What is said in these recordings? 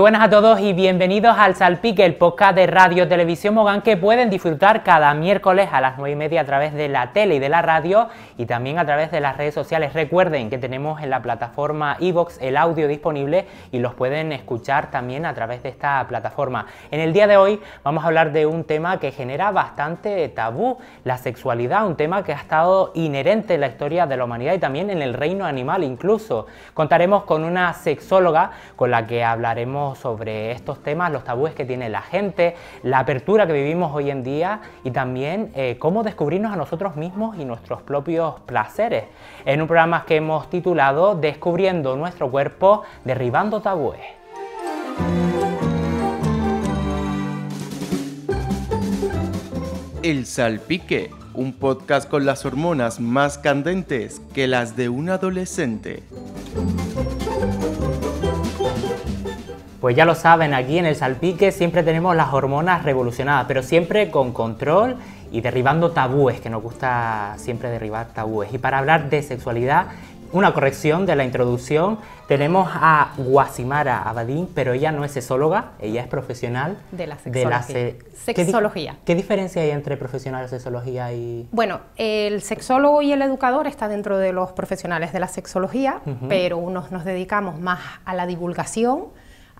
buenas a todos y bienvenidos al Salpique, el podcast de Radio Televisión Mogán que pueden disfrutar cada miércoles a las 9 y media a través de la tele y de la radio y también a través de las redes sociales. Recuerden que tenemos en la plataforma iVox el audio disponible y los pueden escuchar también a través de esta plataforma. En el día de hoy vamos a hablar de un tema que genera bastante tabú, la sexualidad, un tema que ha estado inherente en la historia de la humanidad y también en el reino animal incluso. Contaremos con una sexóloga con la que hablaremos sobre estos temas, los tabúes que tiene la gente, la apertura que vivimos hoy en día y también eh, cómo descubrirnos a nosotros mismos y nuestros propios placeres. En un programa que hemos titulado Descubriendo nuestro cuerpo, derribando tabúes. El Salpique, un podcast con las hormonas más candentes que las de un adolescente. Pues ya lo saben, aquí en el Salpique siempre tenemos las hormonas revolucionadas, pero siempre con control y derribando tabúes, que nos gusta siempre derribar tabúes. Y para hablar de sexualidad, una corrección de la introducción, tenemos a Guasimara Abadín, pero ella no es sexóloga, ella es profesional de la sexología. ¿Qué, diferencia hay entre profesional de sexología y...? Bueno, el sexólogo y el educador está dentro de los profesionales de la sexología, pero unos nos dedicamos más a la divulgación,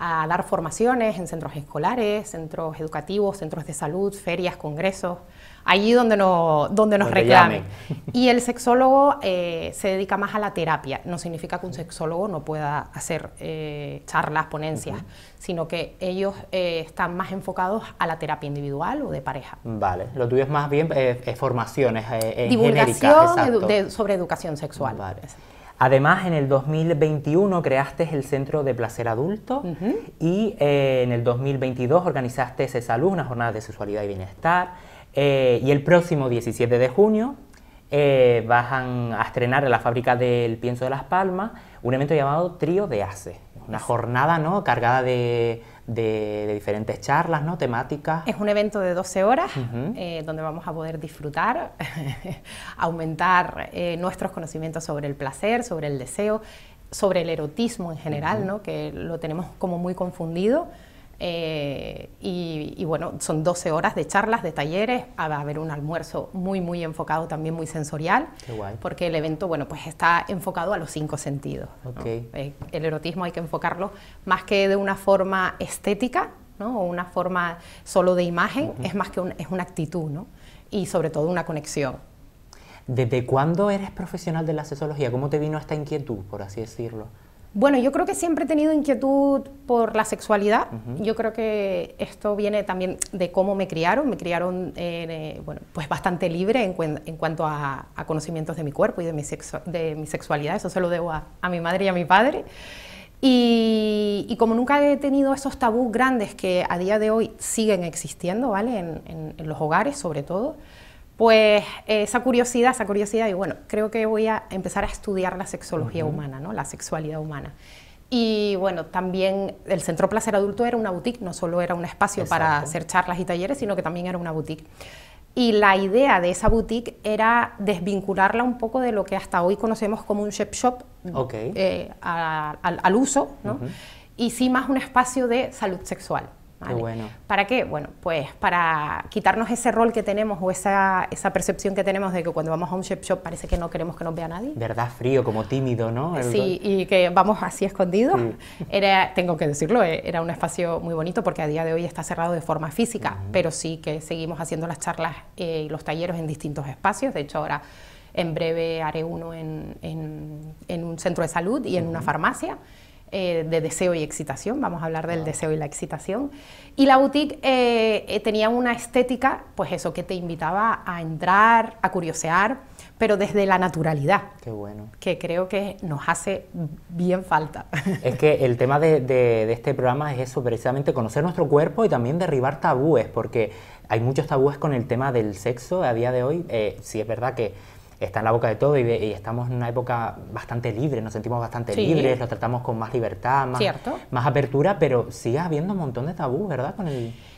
a dar formaciones en centros escolares, centros educativos, centros de salud, ferias, congresos, allí donde, no, donde nos reclamen. Y el sexólogo eh, se dedica más a la terapia. No significa que un sexólogo no pueda hacer eh, charlas, ponencias, sino que ellos eh, están más enfocados a la terapia individual o de pareja. Vale, lo tuyo es más bien formaciones. En Divulgación sobre educación sexual. Vale. Además, en el 2021 creaste el Centro de Placer Adulto y eh, en el 2022 organizaste Salud, una jornada de sexualidad y bienestar. Eh, y el próximo 17 de junio eh, vas a estrenar en la fábrica del Pienso de Las Palmas un evento llamado Trío de ACE. Una jornada ¿no? cargada de, de, diferentes charlas, ¿no? Temáticas. Es un evento de 12 horas eh, donde vamos a poder disfrutar, aumentar eh, nuestros conocimientos sobre el placer, sobre el deseo, sobre el erotismo en general, ¿no? Que lo tenemos como muy confundido. Eh, y, bueno, son 12 horas de charlas, de talleres, va a haber un almuerzo muy, muy enfocado, también muy sensorial, porque el evento, bueno, pues está enfocado a los cinco sentidos. Okay. Eh, el erotismo hay que enfocarlo más que de una forma estética, ¿no? o una forma solo de imagen, es más que es una actitud, ¿no? y sobre todo una conexión. ¿Desde cuándo eres profesional de la sexología? ¿Cómo te vino esta inquietud, por así decirlo? Bueno, yo creo que siempre he tenido inquietud por la sexualidad. Yo creo que esto viene también de cómo me criaron. Me criaron, eh, pues bastante libre en, cuanto a, conocimientos de mi cuerpo y de mi, de mi sexualidad. Eso se lo debo a, mi madre y a mi padre. Y, como nunca he tenido esos tabús grandes que a día de hoy siguen existiendo, ¿vale? en los hogares, sobre todo pues esa curiosidad, esa curiosidad, y bueno, creo que voy a empezar a estudiar la sexología humana, ¿no? la sexualidad humana. Y bueno, también el Centro Placer Adulto era una boutique, no solo era un espacio para hacer charlas y talleres, sino que también era una boutique. Y la idea de esa boutique era desvincularla un poco de lo que hasta hoy conocemos como un chef shop eh, al, uso, y sí más un espacio de salud sexual. ¿Para qué? Bueno, pues para quitarnos ese rol que tenemos o esa, percepción que tenemos de que cuando vamos a un chef shop parece que no queremos que nos vea nadie. Verdad, frío, como tímido, ¿no? sí, y que vamos así escondidos. tengo que decirlo, eh, era un espacio muy bonito porque a día de hoy está cerrado de forma física, pero sí que seguimos haciendo las charlas eh, y los talleres en distintos espacios. De hecho, ahora en breve haré uno en, un centro de salud y en una farmacia. Eh, de deseo y excitación, vamos a hablar del deseo y la excitación. Y la boutique eh, eh, tenía una estética, pues eso, que te invitaba a entrar, a curiosear, pero desde la naturalidad. Qué bueno. Que creo que nos hace bien falta. Es que el tema de, este programa es eso, precisamente conocer nuestro cuerpo y también derribar tabúes, porque hay muchos tabúes con el tema del sexo a día de hoy. Si sí es verdad que está en la boca de todo y, estamos en una época bastante libre, nos sentimos bastante libres, lo tratamos con más libertad, más, más apertura, pero sigue habiendo un montón de tabú, ¿verdad? Con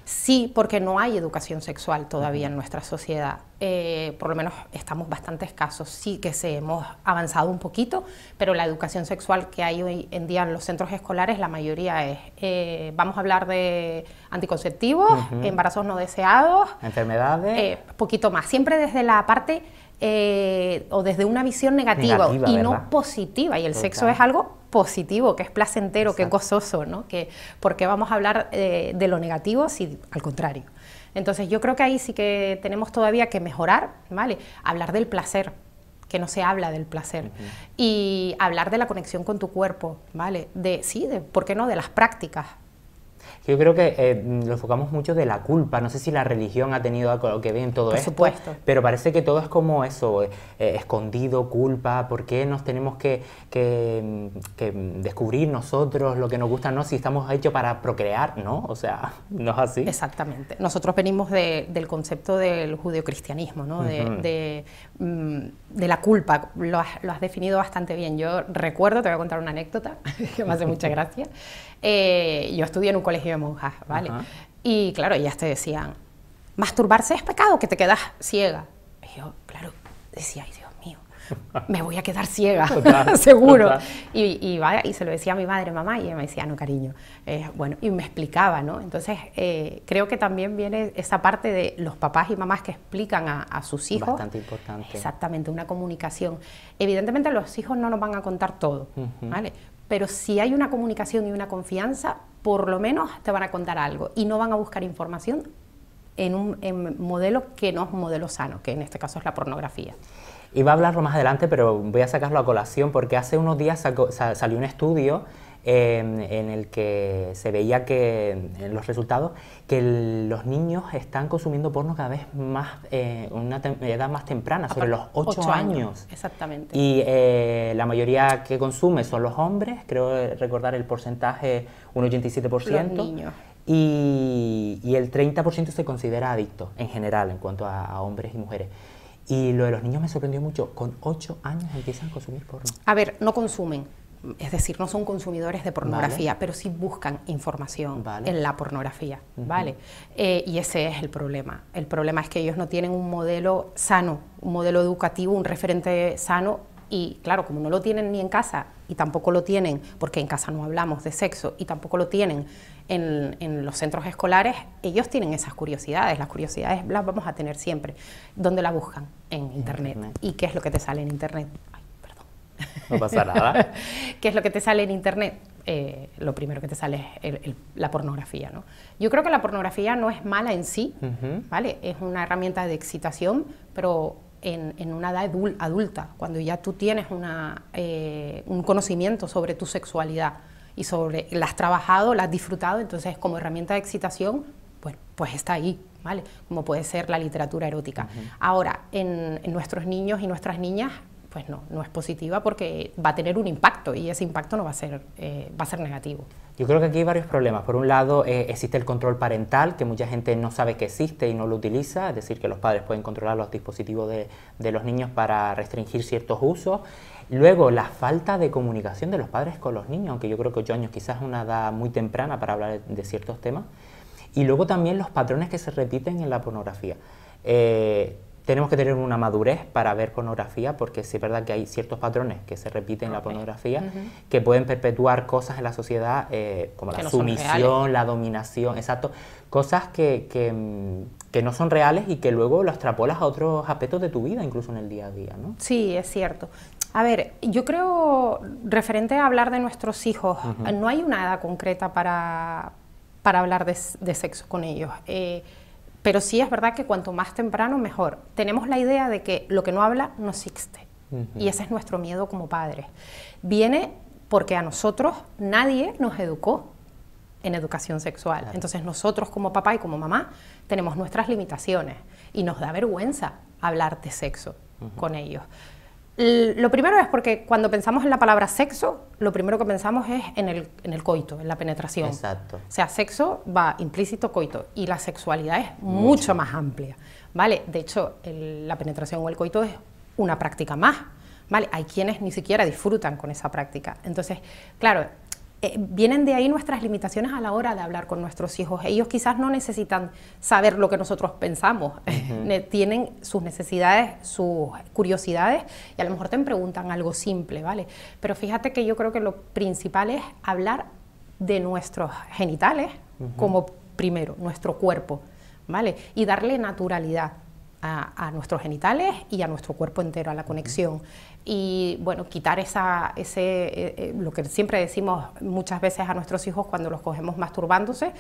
Sí, porque no hay educación sexual todavía en nuestra sociedad. Eh, por lo menos estamos bastante escasos. Sí que hemos avanzado un poquito, pero la educación sexual que hay hoy en día en los centros escolares, la mayoría es, eh, vamos a hablar de anticonceptivos, embarazos no deseados, enfermedades. Un eh, poquito más, siempre desde la parte eh, o desde una visión negativa, y no positiva. Y el sexo es algo positivo, que es placentero, que es gozoso, ¿no? Que, ¿Por qué vamos a hablar eh, de lo negativo si al contrario? Entonces yo creo que ahí sí que tenemos todavía que mejorar, ¿vale? Hablar del placer, que no se habla del placer. Y hablar de la conexión con tu cuerpo, ¿vale? De, sí, de, ¿por qué no? De las prácticas, yo creo que eh, lo enfocamos mucho de la culpa. No sé si la religión ha tenido algo que ver en todo Por Supuesto. Pero parece que todo es como eso, eh, eh, escondido, culpa. ¿Por qué nos tenemos que, que, descubrir nosotros lo que nos gusta? No, si estamos hechos para procrear, ¿no? O sea, no es así. Exactamente. Nosotros venimos del concepto del judeocristianismo, ¿no? De, mm, de, la culpa. Lo has, lo has definido bastante bien. Yo recuerdo, te voy a contar una anécdota que me hace mucha gracia. Eh, yo estudié en un colegio de monjas, ¿vale? Y claro, ellas te decían, masturbarse es pecado, que te quedas ciega. Y yo, claro, decía, ay Dios mío, me voy a quedar ciega, seguro. Y, se lo decía a mi madre, mamá, y ella me decía, no, cariño. Eh, bueno, y me explicaba, ¿no? Entonces, eh, creo que también viene esa parte de los papás y mamás que explican a, sus hijos. Bastante importante. Exactamente, una comunicación. Evidentemente, los hijos no nos van a contar todo, ¿vale? pero si hay una comunicación y una confianza, por lo menos te van a contar algo y no van a buscar información en un modelo que no es un modelo sano, que en este caso es la pornografía. Iba a hablarlo más adelante, pero voy a sacarlo a colación porque hace unos días salió un estudio Em, en el que se veía que, en los resultados, que los niños están consumiendo porno cada vez más, eh, una edad más temprana, sobre los 8, años. Exactamente. Y eh, la mayoría que consume son los hombres, creo recordar el porcentaje, un 87%. Los niños. Y, y, el 30% se considera adicto en general en cuanto a, a hombres y mujeres. Y lo de los niños me sorprendió mucho. Con 8 años empiezan a consumir porno. A ver, no consumen es decir, no son consumidores de pornografía, pero sí buscan información en la pornografía, ¿vale? Eh, y ese es el problema. El problema es que ellos no tienen un modelo sano, un modelo educativo, un referente sano y claro, como no lo tienen ni en casa y tampoco lo tienen, porque en casa no hablamos de sexo y tampoco lo tienen en, los centros escolares, ellos tienen esas curiosidades, las curiosidades las vamos a tener siempre. ¿Dónde la buscan? En Internet. ¿Y qué es lo que te sale en Internet? No pasa nada. ¿Qué es lo que te sale en Internet? Eh, lo primero que te sale es la pornografía. ¿no? Yo creo que la pornografía no es mala en sí, ¿vale? Es una herramienta de excitación, pero en, una edad adulta, cuando ya tú tienes una, eh, un conocimiento sobre tu sexualidad y sobre la has trabajado, la has disfrutado, entonces como herramienta de excitación, pues pues está ahí, ¿vale? Como puede ser la literatura erótica. Ahora, en, nuestros niños y nuestras niñas pues no, no es positiva porque va a tener un impacto y ese impacto no va a ser, eh, va a ser negativo. Yo creo que aquí hay varios problemas. Por un lado, eh, existe el control parental, que mucha gente no sabe que existe y no lo utiliza, es decir, que los padres pueden controlar los dispositivos de, los niños para restringir ciertos usos. Luego, la falta de comunicación de los padres con los niños, aunque yo creo que 8 años quizás es una edad muy temprana para hablar de ciertos temas. Y luego también los patrones que se repiten en la pornografía. Eh, tenemos que tener una madurez para ver pornografía, porque sí es verdad que hay ciertos patrones que se repiten en la pornografía, que pueden perpetuar cosas en la sociedad eh, como la sumisión, la dominación, exacto, cosas que, que, no son reales y que luego lo extrapolas a otros aspectos de tu vida, incluso en el día a día, ¿no? Sí, es cierto. A ver, yo creo, referente a hablar de nuestros hijos, no hay una edad concreta para, para hablar de, sexo con ellos. Eh, pero sí es verdad que cuanto más temprano, mejor. Tenemos la idea de que lo que no habla no existe. Y ese es nuestro miedo como padres. Viene porque a nosotros nadie nos educó en educación sexual. Entonces nosotros como papá y como mamá tenemos nuestras limitaciones y nos da vergüenza hablar de sexo con ellos. Lo primero es porque cuando pensamos en la palabra sexo, lo primero que pensamos es en el, coito, en la penetración. Exacto. O sea, sexo va implícito coito y la sexualidad es mucho, más amplia, ¿vale? De hecho, la penetración o el coito es una práctica más, ¿vale? Hay quienes ni siquiera disfrutan con esa práctica. Entonces, claro, eh, vienen de ahí nuestras limitaciones a la hora de hablar con nuestros hijos. Ellos quizás no necesitan saber lo que nosotros pensamos, tienen sus necesidades, sus curiosidades y a lo mejor te preguntan algo simple, ¿vale? Pero fíjate que yo creo que lo principal es hablar de nuestros genitales como primero, nuestro cuerpo, ¿vale? Y darle naturalidad a, nuestros genitales y a nuestro cuerpo entero, a la conexión. Y bueno, quitar esa, ese, eh, eh, lo que siempre decimos muchas veces a nuestros hijos cuando los cogemos masturbándose,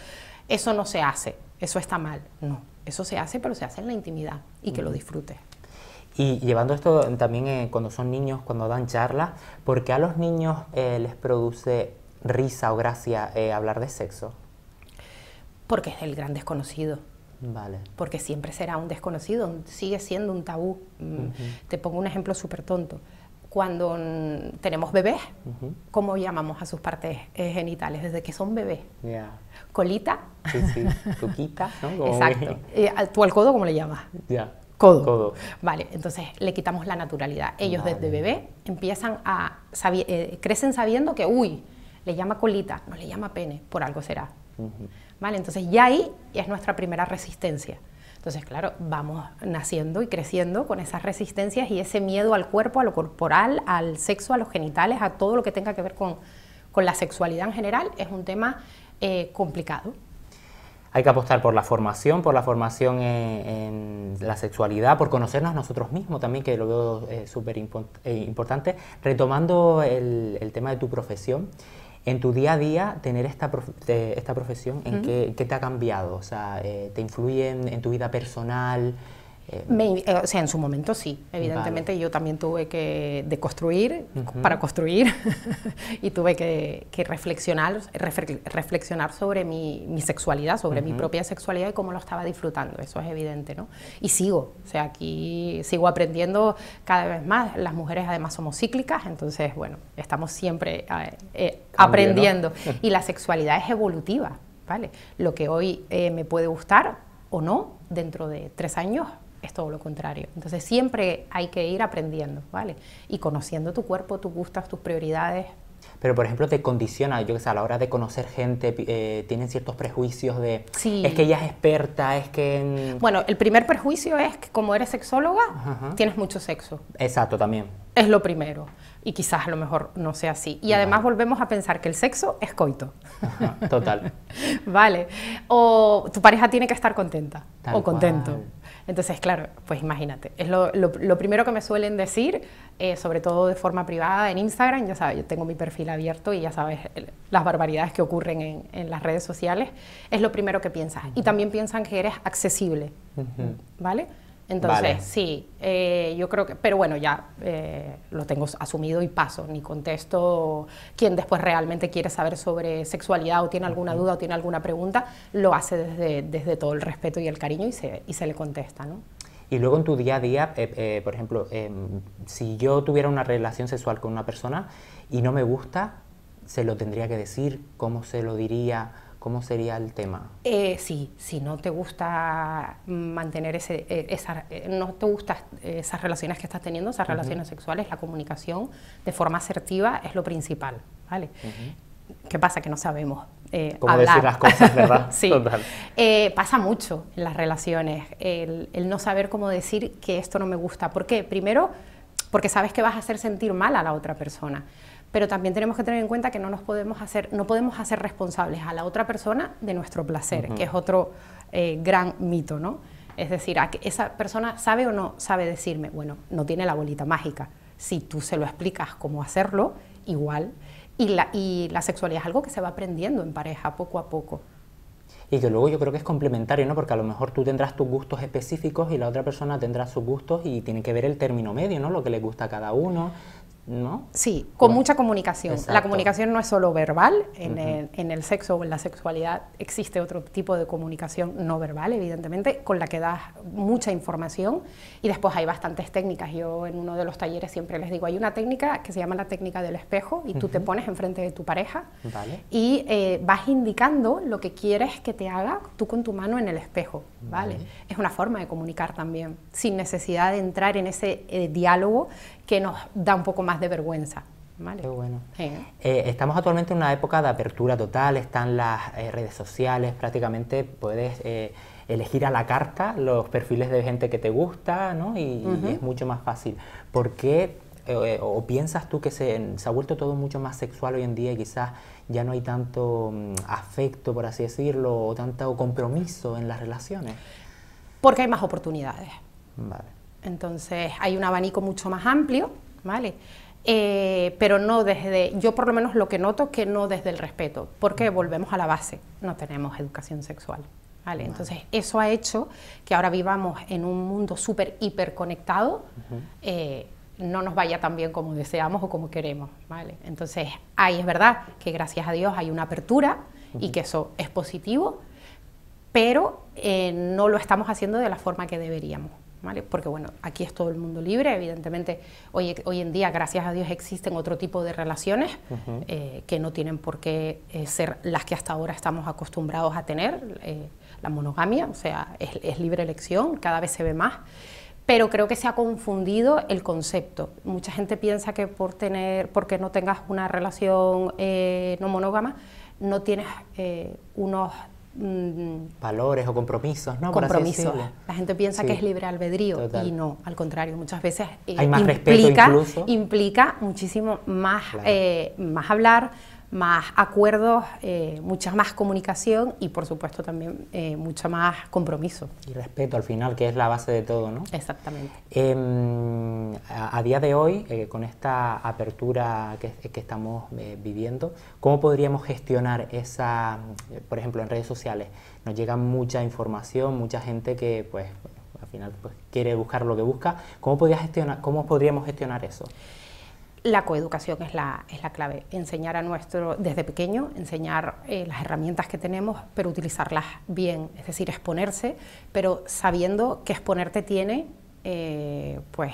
eso no se hace, eso está mal. No, eso se hace, pero se hace en la intimidad y que lo disfrute. Y llevando esto también eh, cuando son niños, cuando dan charlas, ¿por qué a los niños les produce risa o gracia hablar de sexo? Porque es el gran desconocido Vale. Porque siempre será un desconocido, sigue siendo un tabú. Mm, te pongo un ejemplo súper tonto. Cuando tenemos bebés, ¿cómo llamamos a sus partes eh, genitales desde que son bebés? Colita. Sí, sí, Exacto. Eh, ¿Tú al codo cómo le llamas? Codo. Vale, entonces le quitamos la naturalidad. Ellos desde bebé empiezan a, eh, crecen sabiendo que, uy, le llama colita, no le llama pene, por algo será. ¿Vale? Entonces ya ahí es nuestra primera resistencia. Entonces, claro, vamos naciendo y creciendo con esas resistencias y ese miedo al cuerpo, a lo corporal, al sexo, a los genitales, a todo lo que tenga que ver con, la sexualidad en general, es un tema eh, complicado. Hay que apostar por la formación, por la formación en, la sexualidad, por conocernos nosotros mismos también, que lo veo eh, súper eh, importante. Retomando el tema de tu profesión, en tu día a día, tener esta, esta profesión, ¿en qué, te ha cambiado? O sea, eh, ¿te influye en tu vida personal? Eh, eh, o sea, en su momento sí, evidentemente yo también tuve que deconstruir para construir y tuve que, reflexionar, reflexionar sobre mi, sexualidad, sobre mi propia sexualidad y cómo lo estaba disfrutando, eso es evidente, ¿no? Y sigo, o sea, aquí sigo aprendiendo cada vez más, las mujeres además somos cíclicas, entonces, bueno, estamos siempre eh, aprendiendo y la sexualidad es evolutiva, ¿vale? Lo que hoy me puede gustar o no, dentro de tres años es todo lo contrario. Entonces siempre hay que ir aprendiendo, ¿vale? Y conociendo tu cuerpo, tus gustos, tus prioridades pero por ejemplo te condiciona, yo que sé, a la hora de conocer gente, eh, tienen ciertos prejuicios de, sí. es que ella es experta, es que... Bueno, el primer prejuicio es que como eres sexóloga, tienes mucho sexo. Exacto, también. Es lo primero. Y quizás a lo mejor no sea así. Y además volvemos a pensar que el sexo es coito. total. vale. O tu pareja tiene que estar contenta o contento. Entonces, claro, pues imagínate, es lo, primero que me suelen decir, eh, sobre todo de forma privada en Instagram, ya sabes, yo tengo mi perfil abierto y ya sabes las barbaridades que ocurren en, las redes sociales, es lo primero que piensas Y también piensan que eres accesible, ¿vale? Entonces, sí, eh, yo creo que, pero bueno, ya eh, lo tengo asumido y paso, ni contesto. Quien después realmente quiere saber sobre sexualidad o tiene alguna duda o tiene alguna pregunta, lo hace desde, desde todo el respeto y el cariño y se, y se le contesta, ¿no? Y luego en tu día a día, eh, por ejemplo, em, si yo tuviera una relación sexual con una persona, y no me gusta, se lo tendría que decir, cómo se lo diría, cómo sería el tema. Eh, sí, si no te gusta mantener ese, eh, esa, eh, no te gustan esas relaciones que estás teniendo, esas relaciones sexuales, la comunicación de forma asertiva es lo principal, ¿vale? ¿Qué pasa? Que no sabemos eh, cómo decir las cosas, ¿verdad? sí. pasa mucho en las relaciones, el, el, no saber cómo decir que esto no me gusta. ¿Por qué? Primero, porque sabes que vas a hacer sentir mal a la otra persona pero también tenemos que tener en cuenta que no nos podemos hacer, no podemos hacer responsables a la otra persona de nuestro placer, que es otro eh, gran mito, ¿no? Es decir, ¿a que esa persona sabe o no sabe decirme, bueno, no tiene la bolita mágica. Si tú se lo explicas cómo hacerlo, igual. Y la, y la sexualidad es algo que se va aprendiendo en pareja poco a poco y que luego yo creo que es complementario, ¿no? Porque a lo mejor tú tendrás tus gustos específicos y la otra persona tendrá sus gustos y tiene que ver el término medio, ¿no? Lo que le gusta a cada uno, ¿No? Sí, con mucha comunicación. La comunicación no es solo verbal, en, el, sexo o en la sexualidad existe otro tipo de comunicación no verbal, evidentemente, con la que das mucha información y después hay bastantes técnicas. Yo en uno de los talleres siempre les digo, hay una técnica que se llama la técnica del espejo y tú te pones enfrente de tu pareja y eh, vas indicando lo que quieres que te haga tú con tu mano en el espejo. ¿vale? Es una forma de comunicar también, sin necesidad de entrar en ese eh, diálogo que nos da un poco más de vergüenza. Vale. Qué bueno. Eh, estamos actualmente en una época de apertura total, están las eh, redes sociales, prácticamente puedes eh, elegir a la carta los perfiles de gente que te gusta, ¿no? Y, es mucho más fácil. ¿Por qué o piensas tú que se, se, ha vuelto todo mucho más sexual hoy en día y quizás ya no hay tanto mm, afecto, por así decirlo, o tanto compromiso en las relaciones? Porque hay más oportunidades. Vale. Entonces hay un abanico mucho más amplio, ¿vale? Eh, pero no desde, yo por lo menos lo que noto que no desde el respeto, porque volvemos a la base, no tenemos educación sexual. ¿vale? Entonces eso ha hecho que ahora vivamos en un mundo súper hiperconectado, eh, no nos vaya tan bien como deseamos o como queremos. ¿vale? Entonces ahí es verdad que gracias a Dios hay una apertura y que eso es positivo, pero eh, no lo estamos haciendo de la forma que deberíamos. Porque bueno, aquí es todo el mundo libre, evidentemente hoy, hoy en día, gracias a Dios, existen otro tipo de relaciones eh, que no tienen por qué eh, ser las que hasta ahora estamos acostumbrados a tener, eh, la monogamia, o sea, es, libre elección, cada vez se ve más pero creo que se ha confundido el concepto. Mucha gente piensa que por tener, porque no tengas una relación no monógama, no tienes eh, unos Mm, valores o compromisos, ¿no? Compromisos. La gente piensa que es libre albedrío y no, al contrario, muchas veces eh, implica, muchísimo más, eh, más hablar, más acuerdos, eh, mucha más comunicación y por supuesto también eh, mucho más compromiso. Y respeto al final, que es la base de todo, ¿no? Exactamente. Em, a, día de hoy, eh, con esta apertura que, estamos eh, viviendo, ¿cómo podríamos gestionar esa, por ejemplo, en redes sociales? Nos llega mucha información, mucha gente que pues al final pues, quiere buscar lo que busca. ¿Cómo, gestionar, ¿Cómo podríamos gestionar eso? la coeducación es la, es la clave, enseñar a nuestro, desde pequeño, enseñar eh, las herramientas que tenemos, pero utilizarlas bien, es decir, exponerse, pero sabiendo que exponerte tiene, eh, pues,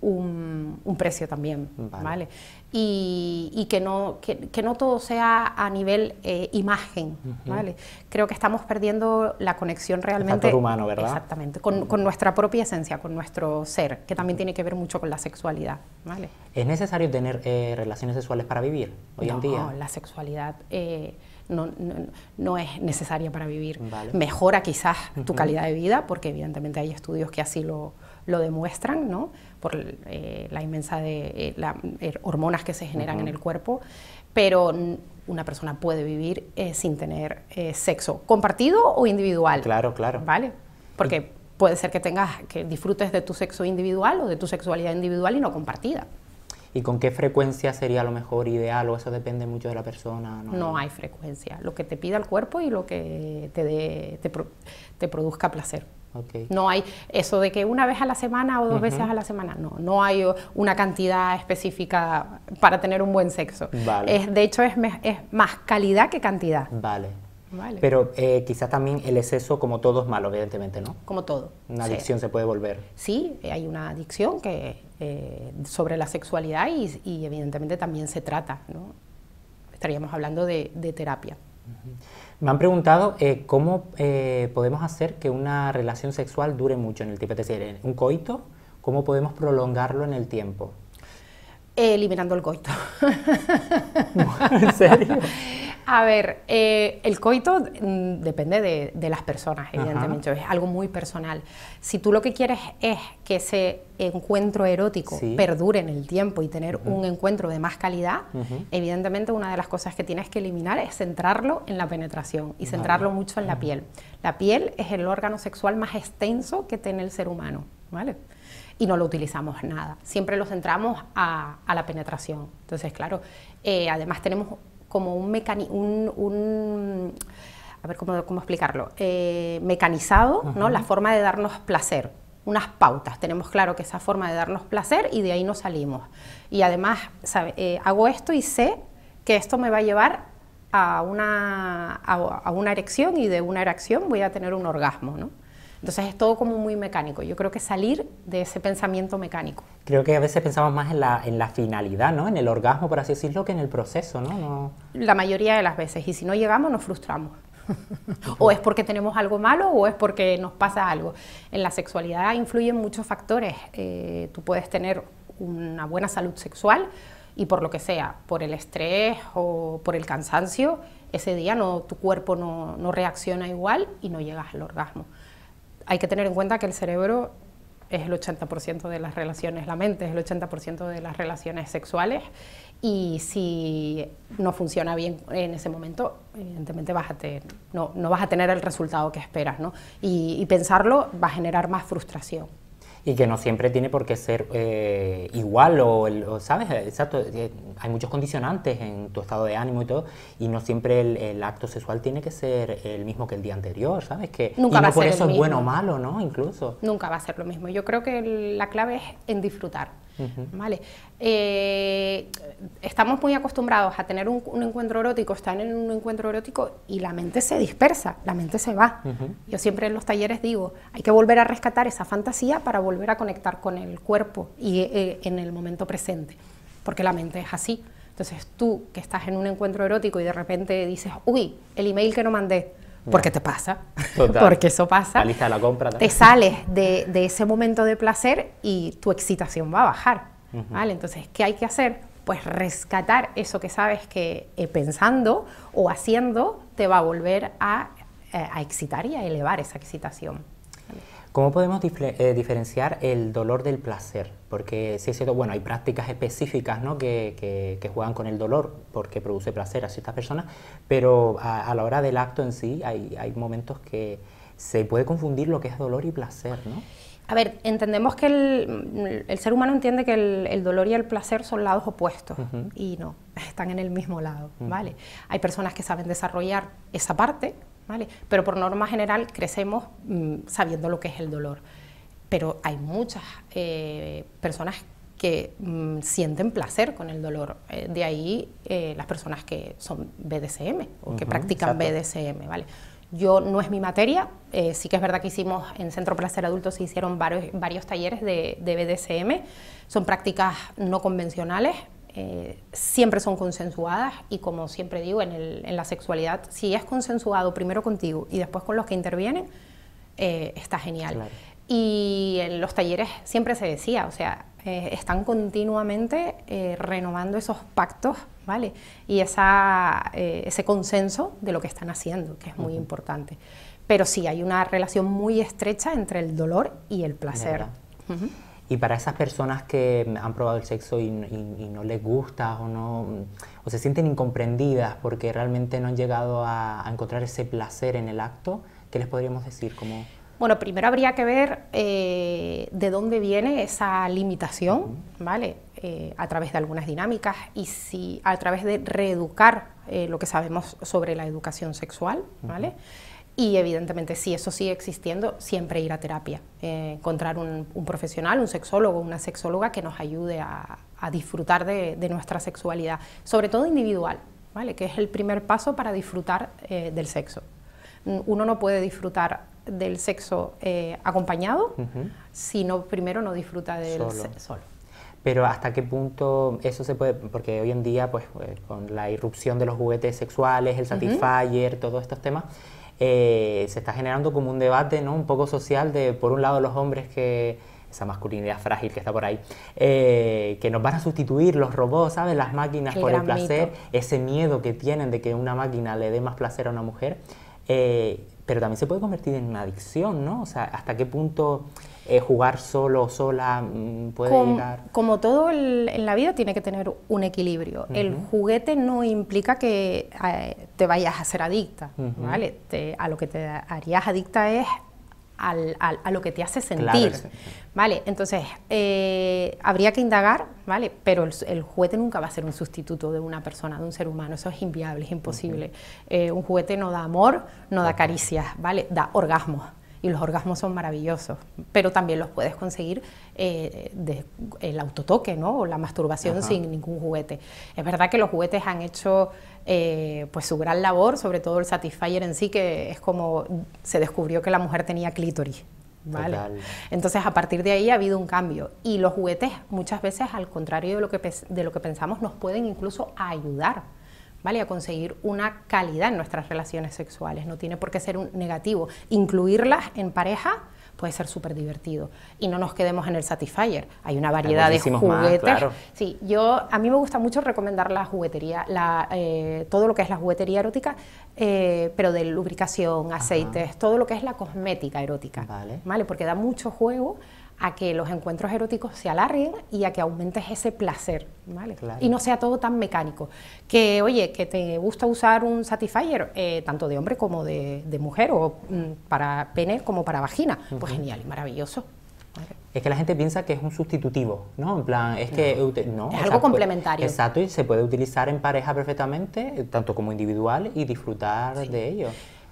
un, precio también, ¿vale? y, que, no, que, no todo sea a nivel eh, imagen. ¿vale? Creo que estamos perdiendo la conexión realmente. humano, ¿verdad? Exactamente, con, nuestra propia esencia, con nuestro ser, que también tiene que ver mucho con la sexualidad. ¿vale? ¿Es necesario tener eh, relaciones sexuales para vivir hoy en día? No, la sexualidad. Eh, no, es necesaria para vivir. Mejora quizás tu calidad de vida, porque evidentemente hay estudios que así lo, lo demuestran, ¿no? por eh, la inmensa de eh, er, hormonas que se generan en el cuerpo, pero una persona puede vivir eh, sin tener sexo compartido o individual. Claro, claro. ¿Vale? Porque puede ser que tengas que disfrutes de tu sexo individual o de tu sexualidad individual y no compartida. ¿Y con qué frecuencia sería lo mejor ideal o eso depende mucho de la persona? No, hay frecuencia, lo que te pida el cuerpo y lo que te, te produzca placer. No hay eso de que una vez a la semana o dos veces a la semana. No, no hay una cantidad específica para tener un buen sexo. de hecho, es, es, más calidad que cantidad. Vale. Pero eh, quizás también el exceso, como todo, es malo, evidentemente, ¿no? Como todo. Una adicción se puede volver. Sí, hay una adicción que eh, sobre la sexualidad y, evidentemente también se trata, ¿no? Estaríamos hablando de, terapia. Me han preguntado eh, cómo eh, podemos hacer que una relación sexual dure mucho en el tiempo, es decir, un coito, cómo podemos prolongarlo en el tiempo. Eliminando el coito. ¿En serio? A ver, eh, el coito mm, depende de, las personas, evidentemente, es algo muy personal. Si tú lo que quieres es que ese encuentro erótico perdure en el tiempo y tener un encuentro de más calidad, evidentemente una de las cosas que tienes que eliminar es centrarlo en la penetración y centrarlo mucho en la piel. La piel es el órgano sexual más extenso que tiene el ser humano, ¿vale? y no lo utilizamos nada. Siempre lo centramos a, la penetración. Entonces, claro, eh, además tenemos como un mecanismo, a ver cómo, cómo explicarlo, eh, mecanizado, ¿no? La forma de darnos placer, unas pautas, tenemos claro que esa forma de darnos placer y de ahí nos salimos. Y además, eh, hago esto y sé que esto me va a llevar a una, a una erección y de una erección voy a tener un orgasmo, ¿no? Entonces es todo como muy mecánico. Yo creo que salir de ese pensamiento mecánico. Creo que a veces pensamos más en la, finalidad, ¿no? En el orgasmo, por así decirlo, que en el proceso, ¿no? La mayoría de las veces. Y si no llegamos, nos frustramos. o es porque tenemos algo malo o es porque nos pasa algo. En la sexualidad influyen muchos factores. Eh, tú puedes tener una buena salud sexual y por lo que sea, por el estrés o por el cansancio, ese día no, tu cuerpo no reacciona igual y no llegas al orgasmo. Hay que tener en cuenta que el cerebro es el 80% de las relaciones, la mente es el 80% de las relaciones sexuales y si no funciona bien en ese momento, evidentemente vas no, vas a tener el resultado que esperas, y pensarlo va a generar más frustración y que no siempre tiene por qué ser eh, igual o, ¿sabes? Exacto, eh, hay muchos condicionantes en tu estado de ánimo y todo, y no siempre el, acto sexual tiene que ser el mismo que el día anterior, ¿sabes? Que, y no por eso es bueno o malo, ¿no? Incluso. Nunca va a ser lo mismo. Yo creo que la clave es en disfrutar ¿vale? Eh, estamos muy acostumbrados a tener un, encuentro erótico, están en un encuentro erótico y la mente se dispersa, la mente se va. Yo siempre en los talleres digo, hay que volver a rescatar esa fantasía para volver a conectar con el cuerpo y eh, en el momento presente, porque la mente es así. Entonces tú que estás en un encuentro erótico y de repente dices, uy, el email que no mandé, porque te pasa, porque eso pasa. La lista de la compra Te sales de, ese momento de placer y tu excitación va a bajar. ¿vale? Entonces, ¿qué hay que hacer? Pues rescatar eso que sabes que eh, pensando o haciendo te va a volver a eh, excitar y a elevar esa excitación. ¿Cómo podemos eh, diferenciar el dolor del placer? Porque sí es cierto, bueno, hay prácticas específicas ¿no? que, juegan con el dolor porque produce placer a ciertas personas, pero a, la hora del acto en sí hay, momentos que se puede confundir lo que es dolor y placer, ¿no? A ver, entendemos que el, ser humano entiende que el, dolor y el placer son lados opuestos y no, están en el mismo lado, ¿vale? Hay personas que saben desarrollar esa parte pero por norma general crecemos mm, sabiendo lo que es el dolor. Pero hay muchas eh, personas que mm, sienten placer con el dolor. Eh, de ahí eh, las personas que son BDSM o que practican BDSM, ¿vale? Yo no es mi materia, sí que es verdad que hicimos en Centro Placer Adulto, se hicieron varios, varios talleres de, de, BDSM, son prácticas no convencionales, eh, siempre son consensuadas y como siempre digo, en, la sexualidad, si es consensuado primero contigo y después con los que intervienen, eh, está genial. Y en los talleres siempre se decía, o sea, eh, están continuamente renovando esos pactos, ¿vale? Y esa, ese consenso de lo que están haciendo, que es muy importante. Pero sí, hay una relación muy estrecha entre el dolor y el placer. Y para esas personas que han probado el sexo y, no les gusta o, no, o se sienten incomprendidas porque realmente no han llegado a, encontrar ese placer en el acto, ¿qué les podríamos decir? Como... Bueno, primero habría que ver eh, de dónde viene esa limitación, ¿vale? Eh, a través de algunas dinámicas y si a través de reeducar eh, lo que sabemos sobre la educación sexual, ¿vale? Y evidentemente, si eso sigue existiendo, siempre ir a terapia, eh, encontrar un, profesional, un sexólogo, una sexóloga que nos ayude a, disfrutar de, nuestra sexualidad, sobre todo individual, ¿vale? que es el primer paso para disfrutar eh, del sexo. Mm, uno no puede disfrutar del sexo eh, acompañado si primero no disfruta del solo. solo. Pero hasta qué punto eso se puede, porque hoy en día, pues, con la irrupción de los juguetes sexuales, el satisfyer, todos estos temas, eh, se está generando como un debate ¿no? un poco social de, por un lado, los hombres que esa masculinidad frágil que está por ahí, eh, que nos van a sustituir los robots, ¿sabes? Las máquinas por el placer, ese miedo que tienen de que una máquina le dé más placer a una mujer, eh, pero también se puede convertir en una adicción, ¿no? O sea, ¿hasta qué punto eh, jugar solo o sola mm, puede como, Como todo en la vida tiene que tener un equilibrio. El juguete no implica que eh, te vayas a ser adicta, ¿vale? a lo que te harías adicta es a lo que te hace sentir. Vale, entonces eh, habría que indagar, ¿vale? Pero el, juguete nunca va a ser un sustituto de una persona, de un ser humano, eso es inviable, es imposible. un juguete no da amor, no da caricias, ¿vale? Da orgasmos y los orgasmos son maravillosos, pero también los puedes conseguir eh, el autotoque, ¿no? O la masturbación sin ningún juguete. Es verdad que los juguetes han hecho eh, pues su gran labor, sobre todo el Satisfyer en sí, que es como se descubrió que la mujer tenía clítoris. ¿Vale? Total. Entonces, a partir de ahí ha habido un cambio. Y los juguetes, muchas veces, al contrario de lo que, de lo que pensamos, nos pueden incluso ayudar a conseguir una calidad en nuestras relaciones sexuales, no tiene por qué ser un negativo. Incluirlas en pareja puede ser súper divertido. Y no nos quedemos en el Satisfyer, hay una variedad de juguetes. Sí, yo, a mí me gusta mucho recomendar la juguetería, la, eh, todo lo que es la juguetería erótica, eh, pero de lubricación, aceites, todo lo que es la cosmética erótica, ¿vale? Porque da mucho juego a que los encuentros eróticos se alarguen y a que aumentes ese placer, ¿vale? Y no sea todo tan mecánico. Que, oye, que te gusta usar un satisfier, eh, tanto de hombre como de, mujer, o mm, para pene como para vagina, pues genial y maravilloso. Es que la gente piensa que es un sustitutivo, ¿no? En plan, es que... No, es algo pues, complementario. Exacto, y se puede utilizar en pareja perfectamente, eh, tanto como individual, y disfrutar de ello.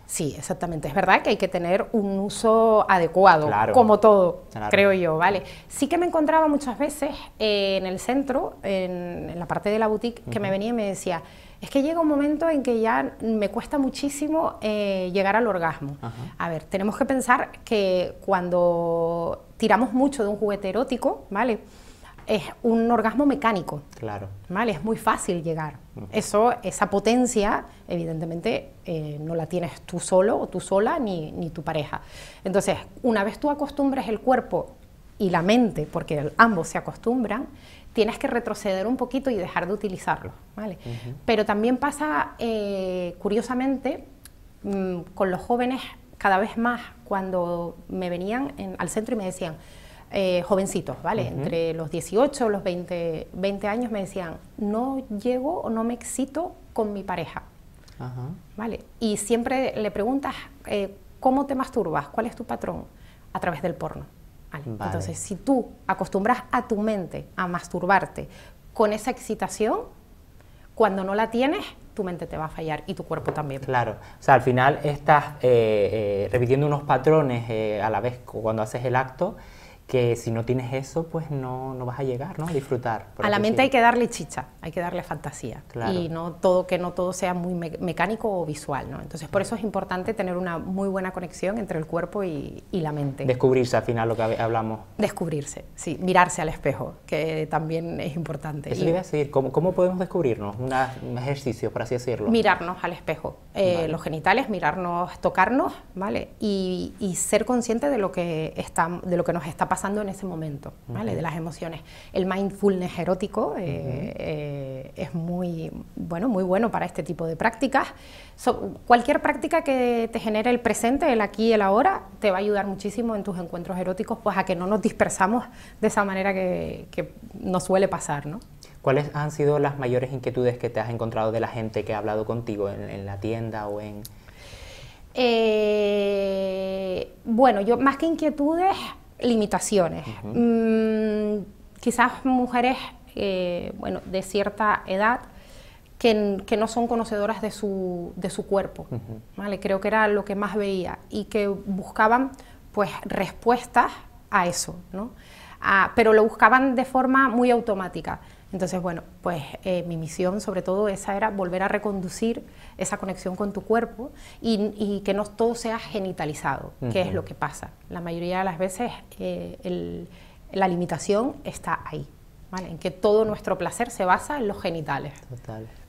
Sí, exactamente. Es verdad que hay que tener un uso adecuado, como todo, creo yo, ¿vale? Sí que me encontraba muchas veces eh, en el centro, en, la parte de la boutique, que me venía y me decía, es que llega un momento en que ya me cuesta muchísimo eh, llegar al orgasmo. A ver, tenemos que pensar que cuando tiramos mucho de un juguete erótico, ¿vale? es un orgasmo mecánico. Claro. ¿Vale? Es muy fácil llegar. Eso, esa potencia, evidentemente, eh, no la tienes tú solo o tú sola ni, tu pareja. Entonces, una vez tú acostumbras el cuerpo y la mente, porque ambos se acostumbran, tienes que retroceder un poquito y dejar de utilizarlo. ¿vale? Pero también pasa, eh, curiosamente, mm, con los jóvenes cada vez más, cuando me venían al centro y me decían, eh, jovencitos, ¿vale? Entre los 18 y los 20, 20 años me decían, no llego o no me excito con mi pareja, ¿vale? Y siempre le preguntas, eh, ¿cómo te masturbas? ¿Cuál es tu patrón? A través del porno. Entonces, si tú acostumbras a tu mente a masturbarte con esa excitación, cuando no la tienes, tu mente te va a fallar y tu cuerpo también. Claro, o sea, al final estás eh, repitiendo unos patrones a la vez cuando haces el acto que si no tienes eso, pues no, no vas a llegar, ¿no? A disfrutar. A la mente hay que darle chicha, hay que darle fantasía. Y no todo, que no todo sea muy mecánico o visual, ¿no? Entonces, por eso es importante tener una muy buena conexión entre el cuerpo y, la mente. Descubrirse, al final, lo que hablamos. Descubrirse, sí. Mirarse al espejo, que también es importante. Eso decir, ¿cómo, ¿cómo, podemos descubrirnos? un ejercicio, por así decirlo. Mirarnos al espejo. Eh, los genitales, mirarnos, tocarnos, ¿vale? Y, y, ser consciente de lo que, está, de lo que nos está pasando pasando en ese momento, ¿vale? De las emociones. El mindfulness erótico eh, eh, es muy bueno, muy bueno para este tipo de prácticas. cualquier práctica que te genere el presente, el aquí y el ahora, te va a ayudar muchísimo en tus encuentros eróticos, pues a que no nos dispersamos de esa manera que, nos suele pasar, ¿no? ¿Cuáles han sido las mayores inquietudes que te has encontrado de la gente que ha hablado contigo en, la tienda o en...? Eh, bueno, yo más que inquietudes, limitaciones. Mm, quizás mujeres, eh, de cierta edad, que, no son conocedoras de su, cuerpo, Creo que era lo que más veía y que buscaban, pues, respuestas a eso, ah, pero lo buscaban de forma muy automática. Entonces, bueno, pues eh, mi misión sobre todo esa era volver a reconducir esa conexión con tu cuerpo y, que no todo sea genitalizado, que es lo que pasa. La mayoría de las veces eh, la limitación está ahí, ¿vale? en que todo nuestro placer se basa en los genitales.